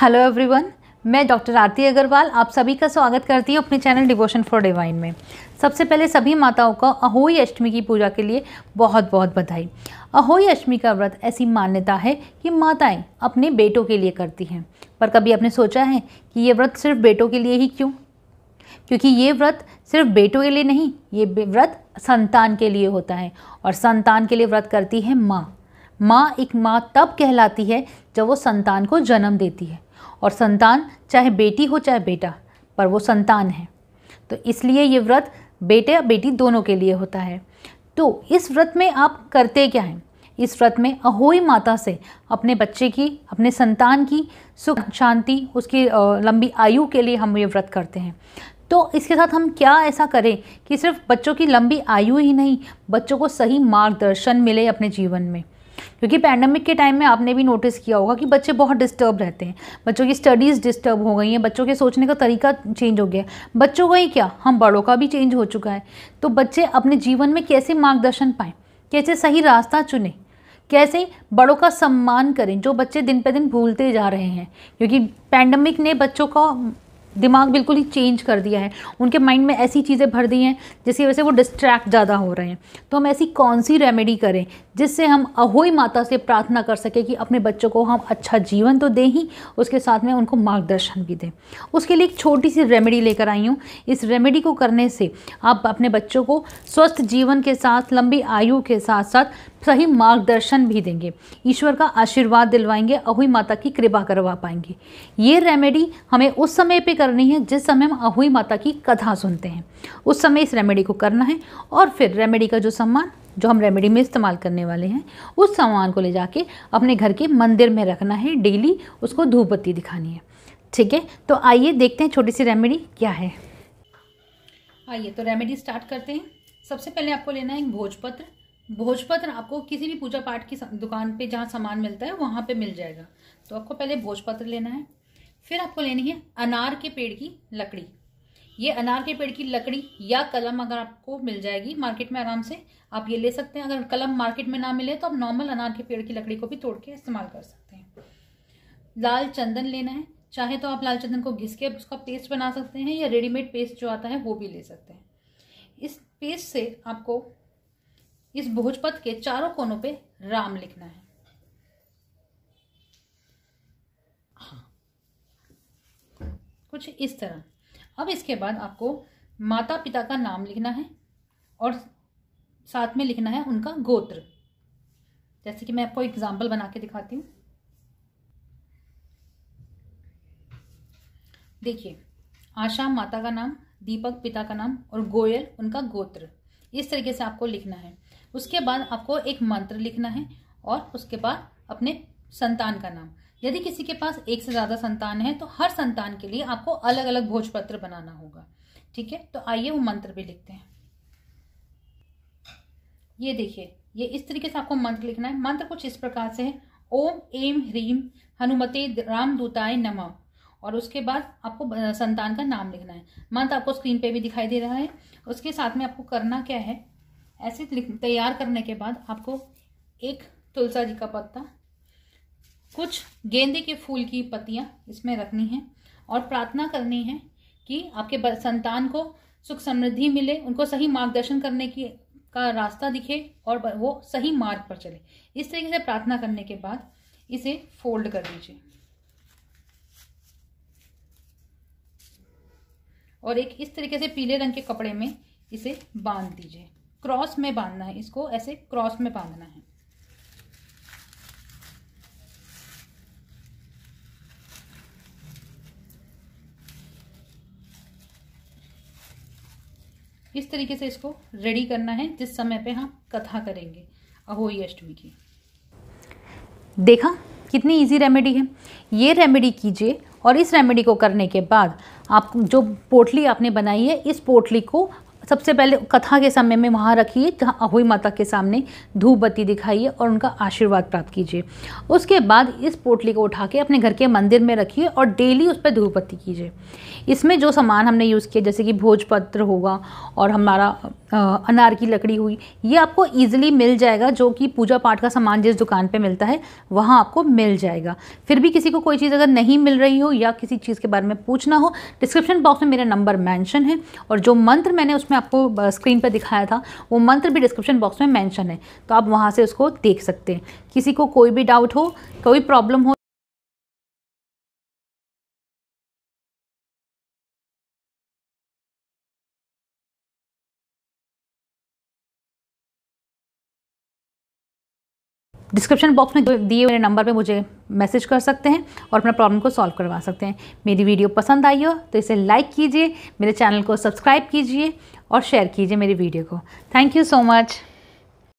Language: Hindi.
हेलो एवरीवन मैं डॉक्टर आरती अग्रवाल आप सभी का स्वागत करती हूँ अपने चैनल डिवोशन फॉर डिवाइन में सबसे पहले सभी माताओं को अहोई अष्टमी की पूजा के लिए बहुत बहुत बधाई अहोई अष्टमी का व्रत ऐसी मान्यता है कि माताएं अपने बेटों के लिए करती हैं पर कभी आपने सोचा है कि ये व्रत सिर्फ बेटों के लिए ही क्यों क्योंकि ये व्रत सिर्फ बेटों के लिए नहीं ये व्रत संतान के लिए होता है और संतान के लिए व्रत करती है माँ माँ एक माँ तब कहलाती है जब वो संतान को जन्म देती है और संतान चाहे बेटी हो चाहे बेटा पर वो संतान है तो इसलिए ये व्रत बेटे या बेटी दोनों के लिए होता है तो इस व्रत में आप करते क्या हैं इस व्रत में अहोई माता से अपने बच्चे की अपने संतान की सुख शांति उसकी लंबी आयु के लिए हम ये व्रत करते हैं तो इसके साथ हम क्या ऐसा करें कि सिर्फ बच्चों की लंबी आयु ही नहीं बच्चों को सही मार्गदर्शन मिले अपने जीवन में क्योंकि पैंडमिक के टाइम में आपने भी नोटिस किया होगा कि बच्चे बहुत डिस्टर्ब रहते हैं बच्चों की स्टडीज़ डिस्टर्ब हो गई हैं बच्चों के सोचने का तरीका चेंज हो गया है बच्चों का ही क्या हम बड़ों का भी चेंज हो चुका है तो बच्चे अपने जीवन में कैसे मार्गदर्शन पाएँ कैसे सही रास्ता चुनें कैसे बड़ों का सम्मान करें जो बच्चे दिन पे दिन भूलते जा रहे हैं क्योंकि पैंडमिक ने बच्चों का दिमाग बिल्कुल ही चेंज कर दिया है उनके माइंड में ऐसी चीज़ें भर दी हैं जिसकी वजह से वो डिस्ट्रैक्ट ज़्यादा हो रहे हैं तो हम ऐसी कौन सी रेमेडी करें जिससे हम अहोई माता से प्रार्थना कर सकें कि अपने बच्चों को हम अच्छा जीवन तो दें ही उसके साथ में उनको मार्गदर्शन भी दें उसके लिए एक छोटी सी रेमेडी लेकर आई हूँ इस रेमेडी को करने से आप अपने बच्चों को स्वस्थ जीवन के साथ लंबी आयु के साथ साथ सही मार्गदर्शन भी देंगे ईश्वर का आशीर्वाद दिलवाएंगे अहुई माता की कृपा करवा पाएंगे ये रेमेडी हमें उस समय पे करनी है जिस समय हम अहुई माता की कथा सुनते हैं उस समय इस रेमेडी को करना है और फिर रेमेडी का जो सम्मान जो हम रेमेडी में इस्तेमाल करने वाले हैं उस सामान को ले जाके अपने घर के मंदिर में रखना है डेली उसको धूप बत्ती दिखानी है ठीक है तो आइए देखते हैं छोटी सी रेमेडी क्या है आइए तो रेमेडी स्टार्ट करते हैं सबसे पहले आपको लेना है भोजपत्र भोजपत्र आपको किसी भी पूजा पाठ की दुकान पे जहाँ सामान मिलता है वहाँ पे मिल जाएगा तो आपको पहले भोजपत्र लेना है फिर आपको लेनी है अनार के पेड़ की लकड़ी ये अनार के पेड़ की लकड़ी या कलम अगर आपको मिल जाएगी मार्केट में आराम से आप ये ले सकते हैं अगर कलम मार्केट में ना मिले तो आप नॉर्मल अनार के पेड़ की लकड़ी को भी तोड़ के इस्तेमाल कर सकते हैं लाल चंदन लेना है चाहे तो आप लाल चंदन को घिस के उसका पेस्ट बना सकते हैं या रेडीमेड पेस्ट जो आता है वो भी ले सकते हैं इस पेस्ट से आपको इस भोजपथ के चारों कोनों पे राम लिखना है हाँ। कुछ इस तरह अब इसके बाद आपको माता पिता का नाम लिखना है और साथ में लिखना है उनका गोत्र जैसे कि मैं आपको एग्जाम्पल बना के दिखाती हूँ देखिए आशा माता का नाम दीपक पिता का नाम और गोयल उनका गोत्र इस तरीके से आपको लिखना है उसके बाद आपको एक मंत्र लिखना है और उसके बाद अपने संतान का नाम यदि किसी के पास एक से ज़्यादा संतान है तो हर संतान के लिए आपको अलग अलग भोजपत्र बनाना होगा ठीक है तो आइए वो मंत्र भी लिखते हैं ये देखिए ये इस तरीके से आपको मंत्र लिखना है मंत्र कुछ इस प्रकार से है ओम एम ह्रीम हनुमते राम दूताय नम और उसके बाद आपको संतान का नाम लिखना है मंत्र आपको स्क्रीन पे भी दिखाई दे रहा है उसके साथ में आपको करना क्या है ऐसे तैयार करने के बाद आपको एक तुलसा जी का पत्ता कुछ गेंदे के फूल की पत्तियां इसमें रखनी है और प्रार्थना करनी है कि आपके संतान को सुख समृद्धि मिले उनको सही मार्गदर्शन करने की का रास्ता दिखे और वो सही मार्ग पर चले इस तरीके से प्रार्थना करने के बाद इसे फोल्ड कर दीजिए और एक इस तरीके से पीले रंग के कपड़े में इसे बांध दीजिए क्रॉस में बांधना है इसको ऐसे क्रॉस में बांधना है इस तरीके से इसको रेडी करना है जिस समय पे हम कथा करेंगे अहोई अष्टमी की देखा कितनी इजी रेमेडी है ये रेमेडी कीजिए और इस रेमेडी को करने के बाद आप जो पोटली आपने बनाई है इस पोटली को सबसे पहले कथा के समय में वहाँ रखिए जहाँ अहोई माता के सामने धूप बत्ती दिखाइए और उनका आशीर्वाद प्राप्त कीजिए उसके बाद इस पोटली को उठा के अपने घर के मंदिर में रखिए और डेली उस पर धूप बत्ती कीजिए इसमें जो सामान हमने यूज़ किया जैसे कि भोजपत्र होगा और हमारा अनार की लकड़ी हुई ये आपको ईजिली मिल जाएगा जो कि पूजा पाठ का सामान जिस दुकान पर मिलता है वहाँ आपको मिल जाएगा फिर भी किसी को कोई चीज़ अगर नहीं मिल रही हो या किसी चीज़ के बारे में पूछना हो डिस्क्रिप्शन बॉक्स में मेरा नंबर मैंशन है और जो मंत्र मैंने उस उसमें आपको स्क्रीन पर दिखाया था वो मंत्र भी डिस्क्रिप्शन बॉक्स में मैंशन है तो आप वहाँ से उसको देख सकते हैं किसी को कोई भी डाउट हो कोई प्रॉब्लम हो डिस्क्रिप्शन बॉक्स में दिए हुए नंबर पे मुझे मैसेज कर सकते हैं और अपना प्रॉब्लम को सॉल्व करवा सकते हैं मेरी वीडियो पसंद आई हो तो इसे लाइक कीजिए मेरे चैनल को सब्सक्राइब कीजिए और शेयर कीजिए मेरी वीडियो को थैंक यू सो मच